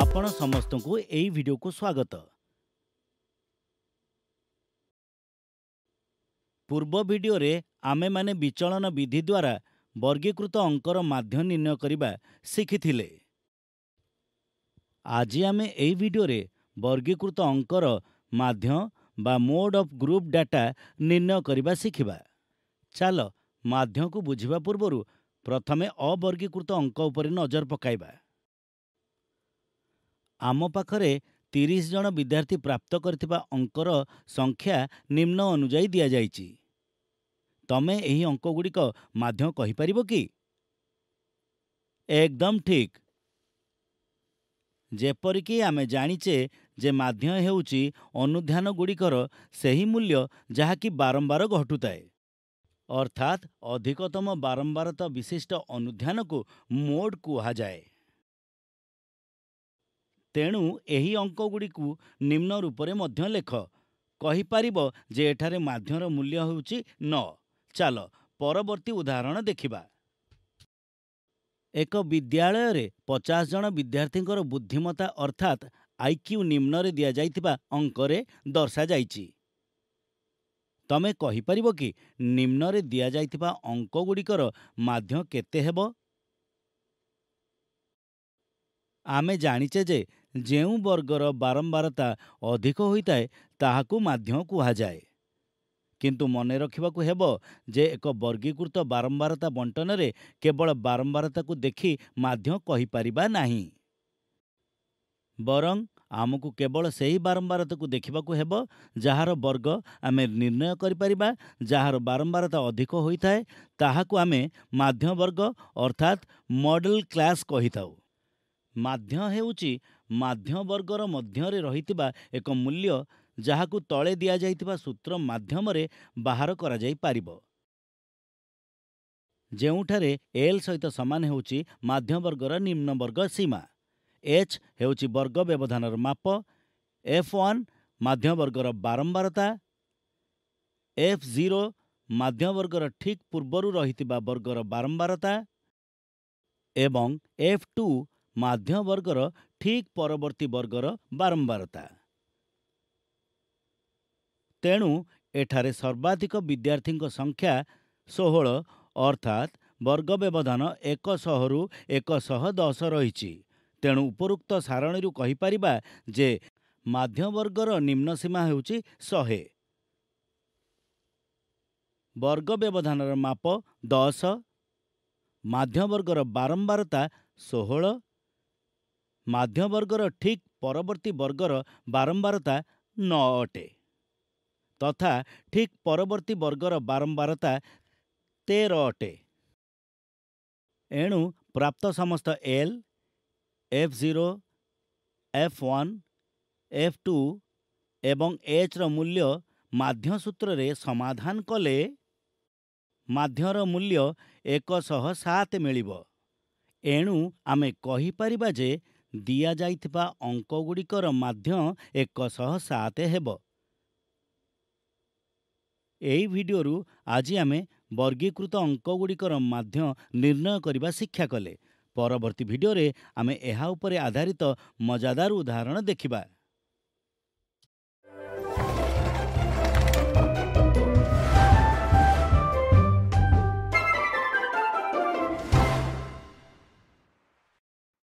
ଆପଣ ସମସ୍ତଙ୍କୁ ଏହି ଭିଡ଼ିଓକୁ ସ୍ୱାଗତ ପୂର୍ବ ଭିଡ଼ିଓରେ ଆମେମାନେ ବିଚଳନ ବିଧି ଦ୍ୱାରା ବର୍ଗୀକୃତ ଅଙ୍କର ମାଧ୍ୟ ନିର୍ଣ୍ଣୟ କରିବା ଶିଖିଥିଲେ ଆଜି ଆମେ ଏହି ଭିଡ଼ିଓରେ ବର୍ଗୀକୃତ ଅଙ୍କର ମାଧ୍ୟ ବା ମୋଡ୍ ଅଫ୍ ଗ୍ରୁପ୍ ଡାଟା ନିର୍ଣ୍ଣୟ କରିବା ଶିଖିବା ଚାଲ ମାଧ୍ୟକୁ ବୁଝିବା ପୂର୍ବରୁ ପ୍ରଥମେ ଅବର୍ଗୀକୃତ ଅଙ୍କ ଉପରେ ନଜର ପକାଇବା ଆମ ପାଖରେ ତିରିଶ ଜଣ ବିଦ୍ୟାର୍ଥୀ ପ୍ରାପ୍ତ କରିଥିବା ଅଙ୍କର ସଂଖ୍ୟା ନିମ୍ନ ଅନୁଯାୟୀ ଦିଆଯାଇଛି ତମେ ଏହି ଅଙ୍କଗୁଡ଼ିକ ମାଧ୍ୟ କହିପାରିବ କି ଏକଦମ୍ ଠିକ୍ ଯେପରିକି ଆମେ ଜାଣିଛେ ଯେ ମାଧ୍ୟ ହେଉଛି ଅନୁଧ୍ୟାନଗୁଡ଼ିକର ସେହି ମୂଲ୍ୟ ଯାହାକି ବାରମ୍ବାର ଘଟୁଥାଏ ଅର୍ଥାତ୍ ଅଧିକତମ ବାରମ୍ବାରତା ବିଶିଷ୍ଟ ଅନୁଧ୍ୟାନକୁ ମୋଡ଼ କୁହାଯାଏ ତେଣୁ ଏହି ଅଙ୍କଗୁଡ଼ିକୁ ନିମ୍ନ ରୂପରେ ମଧ୍ୟ ଲେଖ କହିପାରିବ ଯେ ଏଠାରେ ମାଧ୍ୟମର ମୂଲ୍ୟ ହେଉଛି ନ ଚାଲ ପରବର୍ତ୍ତୀ ଉଦାହରଣ ଦେଖିବା ଏକ ବିଦ୍ୟାଳୟରେ ପଚାଶ ଜଣ ବିଦ୍ୟାର୍ଥୀଙ୍କର ବୁଦ୍ଧିମତା ଅର୍ଥାତ୍ ଆଇକ୍ୟୁ ନିମ୍ନରେ ଦିଆଯାଇଥିବା ଅଙ୍କରେ ଦର୍ଶାଯାଇଛି ତମେ କହିପାରିବ କି ନିମ୍ନରେ ଦିଆଯାଇଥିବା ଅଙ୍କଗୁଡ଼ିକର ମାଧ୍ୟ କେତେ ହେବ ଆମେ ଜାଣିଛେ ଯେ ଯେଉଁ ବର୍ଗର ବାରମ୍ବାରତା ଅଧିକ ହୋଇଥାଏ ତାହାକୁ ମାଧ୍ୟ କୁହାଯାଏ କିନ୍ତୁ ମନେ ରଖିବାକୁ ହେବ ଯେ ଏକ ବର୍ଗୀକୃତ ବାରମ୍ବାରତା ବଣ୍ଟନରେ କେବଳ ବାରମ୍ବାରତାକୁ ଦେଖି ମାଧ୍ୟ କହିପାରିବା ନାହିଁ ବରଂ ଆମକୁ କେବଳ ସେହି ବାରମ୍ବାରତାକୁ ଦେଖିବାକୁ ହେବ ଯାହାର ବର୍ଗ ଆମେ ନିର୍ଣ୍ଣୟ କରିପାରିବା ଯାହାର ବାରମ୍ବାରତା ଅଧିକ ହୋଇଥାଏ ତାହାକୁ ଆମେ ମାଧ୍ୟବର୍ଗ ଅର୍ଥାତ୍ ମଡେଲ କ୍ଲାସ୍ କହିଥାଉ ମାଧ୍ୟ ହେଉଛି ମାଧ୍ୟ ବର୍ଗର ମଧ୍ୟରେ ରହିଥିବା ଏକ ମୂଲ୍ୟ ଯାହାକୁ ତଳେ ଦିଆଯାଇଥିବା ସୂତ୍ର ମାଧ୍ୟମରେ ବାହାର କରାଯାଇପାରିବ ଯେଉଁଠାରେ ଏଲ୍ ସହିତ ସମାନ ହେଉଛି ମାଧ୍ୟବର୍ଗର ନିମ୍ନ ବର୍ଗ ସୀମା ଏଚ୍ ହେଉଛି ବର୍ଗ ବ୍ୟବଧାନର ମାପ ଏଫ୍ ୱାନ୍ ମାଧ୍ୟବର୍ଗର ବାରମ୍ବାରତା ଏଫ୍ ଜିରୋ ମାଧ୍ୟବର୍ଗର ଠିକ୍ ପୂର୍ବରୁ ରହିଥିବା ବର୍ଗର ବାରମ୍ବାରତା ଏବଂ ଏଫ୍ ଟୁ ମାଧ୍ୟମ ବର୍ଗର ଠିକ୍ ପରବର୍ତ୍ତୀ ବର୍ଗର ବାରମ୍ବାରତା ତେଣୁ ଏଠାରେ ସର୍ବାଧିକ ବିଦ୍ୟାର୍ଥୀଙ୍କ ସଂଖ୍ୟା ଷୋହଳ ଅର୍ଥାତ୍ ବର୍ଗ ବ୍ୟବଧାନ ଏକଶହରୁ ଏକଶହ ଦଶ ରହିଛି ତେଣୁ ଉପରୋକ୍ତ ସାରଣୀରୁ କହିପାରିବା ଯେ ମାଧ୍ୟମବର୍ଗର ନିମ୍ନ ସୀମା ହେଉଛି ଶହେ ବର୍ଗ ବ୍ୟବଧାନର ମାପ ଦଶ ମାଧ୍ୟମବର୍ଗର ବାରମ୍ବାରତା ଷୋହଳ ମାଧ୍ୟମବର୍ଗର ଠିକ୍ ପରବର୍ତ୍ତୀ ବର୍ଗର ବାରମ୍ବାରତା ନଅ ଅଟେ ତଥା ଠିକ୍ ପରବର୍ତ୍ତୀ ବର୍ଗର ବାରମ୍ବାରତା ତେର ଅଟେ ଏଣୁ ପ୍ରାପ୍ତ ସମସ୍ତ L F zero F one F two ଏବଂ ଏଚ୍ର ମୂଲ୍ୟ ମାଧ୍ୟମ ସୂତ୍ରରେ ସମାଧାନ କଲେ ମାଧ୍ୟର ମୂଲ୍ୟ ଏକଶହ ସାତ ମିଳିବ ଏଣୁ ଆମେ କହିପାରିବା ଯେ ଦିଆଯାଇଥିବା ଅଙ୍କଗୁଡ଼ିକର ଏକ ଶହ ସାତ ହେବ ଏହି ଭିଡ଼ିଓରୁ ଆଜି ଆମେ ବର୍ଗୀକୃତ ଅଙ୍କଗୁଡ଼ିକର ମଧ୍ୟ ନିର୍ଣ୍ଣୟ କରିବା ଶିକ୍ଷା କଲେ ପରବର୍ତ୍ତୀ ଭିଡ଼ିଓରେ ଆମେ ଏହା ଉପରେ ଆଧାରିତ ମଜାଦାର ଉଦାହରଣ ଦେଖିବା